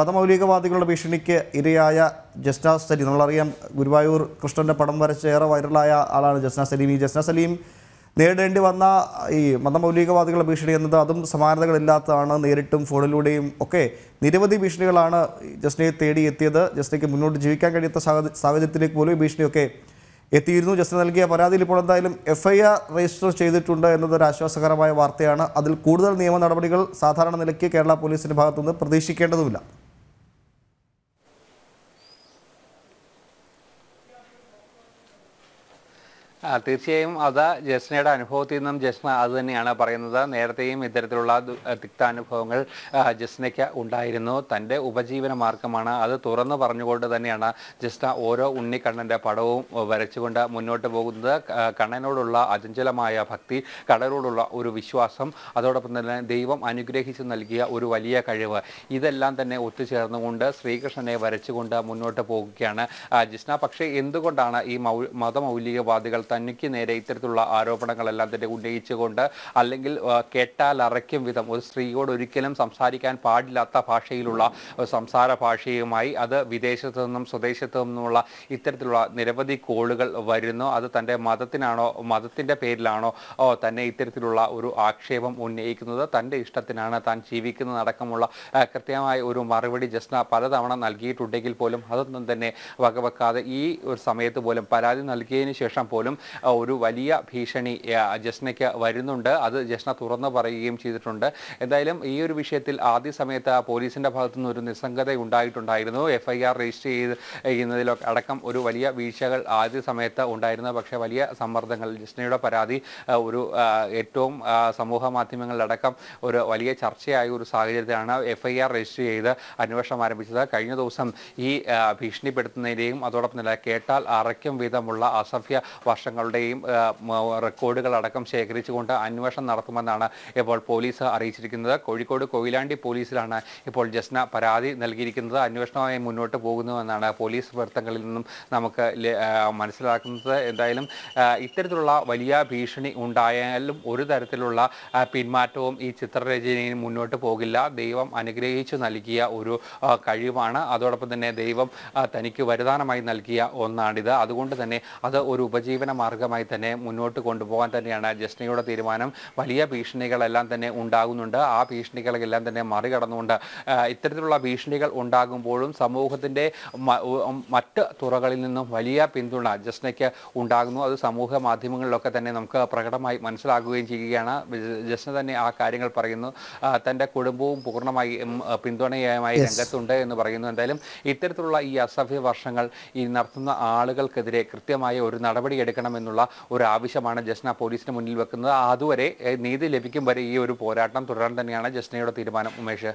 മതമൗലികവാദികളുടെ ഭീഷണിക്ക് ഇരയായ ജസ്നാ സലീം നമ്മളറിയാം ഗുരുവായൂർ കൃഷ്ണൻ്റെ പടം വരച്ച് ഏറെ വൈറലായ ആളാണ് ജസ്ന സലീം ഈ ജസ്ന സലീം നേരിടേണ്ടി വന്ന ഈ മതമൗലികവാദികളുടെ ഭീഷണി എന്നത് അതും സമാനതകളില്ലാത്തതാണ് നേരിട്ടും ഫോണിലൂടെയും ഒക്കെ നിരവധി ഭീഷണികളാണ് ജസ്നയെ തേടി എത്തിയത് ജസ്നയ്ക്ക് മുന്നോട്ട് ജീവിക്കാൻ കഴിയാത്ത സാഹചര്യത്തിലേക്ക് പോലും ഭീഷണിയൊക്കെ എത്തിയിരുന്നു ജസ്ന നൽകിയ പരാതിയിൽ ഇപ്പോൾ എന്തായാലും എഫ് ഐ ആർ രജിസ്റ്റർ ചെയ്തിട്ടുണ്ട് എന്നതൊരു ആശ്വാസകരമായ വാർത്തയാണ് അതിൽ കൂടുതൽ നിയമ നടപടികൾ സാധാരണ നിലയ്ക്ക് കേരള പോലീസിൻ്റെ ഭാഗത്തുനിന്ന് പ്രതീക്ഷിക്കേണ്ടതുമില്ല തീർച്ചയായും അത് ജസ്നയുടെ അനുഭവത്തിൽ നിന്നും ജസ്ന അത് തന്നെയാണ് പറയുന്നത് നേരത്തെയും ഇത്തരത്തിലുള്ള തിക്താനുഭവങ്ങൾ ജസ്നയ്ക്ക് ഉണ്ടായിരുന്നു തൻ്റെ ഉപജീവന മാർഗമാണ് അത് തുറന്നു പറഞ്ഞുകൊണ്ട് തന്നെയാണ് ജസ്ന ഓരോ ഉണ്ണിക്കണ്ണൻ്റെ പടവും വരച്ചുകൊണ്ട് മുന്നോട്ട് പോകുന്നത് കണ്ണനോടുള്ള അചഞ്ചലമായ ഭക്തി കടലോടുള്ള ഒരു വിശ്വാസം അതോടൊപ്പം തന്നെ ദൈവം അനുഗ്രഹിച്ചു നൽകിയ ഒരു വലിയ കഴിവ് ഇതെല്ലാം തന്നെ ഒത്തുചേർന്നുകൊണ്ട് ശ്രീകൃഷ്ണനെ വരച്ചുകൊണ്ട് മുന്നോട്ട് പോകുകയാണ് ജസ്ന പക്ഷേ എന്തുകൊണ്ടാണ് ഈ മൗ മതമൗലികവാദികൾ തനിക്ക് നേരെ ഇത്തരത്തിലുള്ള ആരോപണങ്ങളെല്ലാം തന്നെ ഉന്നയിച്ചുകൊണ്ട് അല്ലെങ്കിൽ കേട്ടാൽ അറയ്ക്കും വിധം ഒരു സ്ത്രീയോട് ഒരിക്കലും സംസാരിക്കാൻ പാടില്ലാത്ത ഭാഷയിലുള്ള സംസാര ഭാഷയുമായി അത് വിദേശത്തു നിന്നും സ്വദേശത്തു നിന്നുമുള്ള ഇത്തരത്തിലുള്ള നിരവധി കോളുകൾ വരുന്നു അത് തൻ്റെ മതത്തിനാണോ മതത്തിൻ്റെ പേരിലാണോ തന്നെ ഇത്തരത്തിലുള്ള ഒരു ആക്ഷേപം ഉന്നയിക്കുന്നത് തൻ്റെ ഇഷ്ടത്തിനാണ് താൻ ജീവിക്കുന്നത് അടക്കമുള്ള കൃത്യമായ ഒരു മറുപടി ജസ്ന പലതവണ നൽകിയിട്ടുണ്ടെങ്കിൽ പോലും അതൊന്നും തന്നെ വകവെക്കാതെ ഈ ഒരു സമയത്ത് പോലും പരാതി നൽകിയതിന് ശേഷം പോലും ഒരു വലിയ ഭീഷണി ജസ്നയ്ക്ക് വരുന്നുണ്ട് അത് ജസ്ന തുറന്നു പറയുകയും ചെയ്തിട്ടുണ്ട് എന്തായാലും ഈ ഒരു വിഷയത്തിൽ ആദ്യ സമയത്ത് പോലീസിന്റെ ഭാഗത്തു നിന്ന് ഒരു നിസ്സംഗത ഉണ്ടായിട്ടുണ്ടായിരുന്നു എഫ് ഐ ആർ രജിസ്റ്റർ ചെയ്ത് ചെയ്യുന്നതിലൊക്കെ അടക്കം ഒരു വലിയ വീഴ്ചകൾ ആദ്യ സമയത്ത് ഉണ്ടായിരുന്നു പക്ഷേ വലിയ സമ്മർദ്ദങ്ങൾ ജസ്നയുടെ പരാതി ഒരു ഏറ്റവും സമൂഹ മാധ്യമങ്ങളിലടക്കം ഒരു വലിയ ചർച്ചയായ ഒരു സാഹചര്യത്തിലാണ് എഫ് ഐ ആർ രജിസ്റ്റർ ചെയ്ത് അന്വേഷണം ആരംഭിച്ചത് കഴിഞ്ഞ ദിവസം ഈ ഭീഷണിപ്പെടുത്തുന്നതിൻ്റെയും അതോടൊപ്പം തന്നെ കേട്ടാൽ അറയ്ക്കും വിധമുള്ള അസഭ്യ വർഷങ്ങൾ വിവരങ്ങളുടെയും റെക്കോർഡുകൾ അടക്കം ശേഖരിച്ചുകൊണ്ട് അന്വേഷണം നടത്തുമെന്നാണ് ഇപ്പോൾ പോലീസ് അറിയിച്ചിരിക്കുന്നത് കോഴിക്കോട് കൊയിലാണ്ടി പോലീസിലാണ് ഇപ്പോൾ ജസ്ന പരാതി നൽകിയിരിക്കുന്നത് അന്വേഷണവുമായി മുന്നോട്ട് പോകുന്നുവെന്നാണ് പോലീസ് വൃത്തങ്ങളിൽ നിന്നും നമുക്ക് മനസ്സിലാക്കുന്നത് എന്തായാലും ഇത്തരത്തിലുള്ള വലിയ ഭീഷണി ഉണ്ടായാലും ഒരു തരത്തിലുള്ള പിന്മാറ്റവും ഈ ചിത്രരചനയിൽ മുന്നോട്ട് പോകില്ല ദൈവം അനുഗ്രഹിച്ചു നൽകിയ ഒരു കഴിവാണ് അതോടൊപ്പം തന്നെ ദൈവം തനിക്ക് വരദാനമായി നൽകിയ ഒന്നാണിത് അതുകൊണ്ട് തന്നെ അത് ഒരു ഉപജീവന മാർഗമായി തന്നെ മുന്നോട്ട് കൊണ്ടുപോകാൻ തന്നെയാണ് ജസ്നയുടെ തീരുമാനം വലിയ ഭീഷണികളെല്ലാം തന്നെ ഉണ്ടാകുന്നുണ്ട് ആ ഭീഷണികളെല്ലാം തന്നെ മറികടന്നുകൊണ്ട് ഇത്തരത്തിലുള്ള ഭീഷണികൾ ഉണ്ടാകുമ്പോഴും സമൂഹത്തിൻ്റെ മറ്റ് തുറകളിൽ നിന്നും വലിയ പിന്തുണ ജസ്നയ്ക്ക് ഉണ്ടാകുന്നു അത് സമൂഹ മാധ്യമങ്ങളിലൊക്കെ തന്നെ നമുക്ക് പ്രകടമായി മനസ്സിലാകുകയും ചെയ്യുകയാണ് ജസ്ന തന്നെ ആ കാര്യങ്ങൾ പറയുന്നു തൻ്റെ കുടുംബവും പൂർണ്ണമായി പിന്തുണയുമായി രംഗത്തുണ്ട് എന്ന് പറയുന്നു എന്തായാലും ഇത്തരത്തിലുള്ള ഈ അസഭ്യ വർഷങ്ങൾ ഈ നടത്തുന്ന ആളുകൾക്കെതിരെ കൃത്യമായ ഒരു നടപടി എടുക്കണം ഉണ്ടാക്കണമെന്നുള്ള ഒരു ആവശ്യമാണ് ജസ്ന പോലീസിന് മുന്നിൽ വെക്കുന്നത് അതുവരെ നീതി ലഭിക്കും വരെ ഈ ഒരു പോരാട്ടം തുടരാൻ തന്നെയാണ് ജസ്നയുടെ തീരുമാനം ഉമേഷ്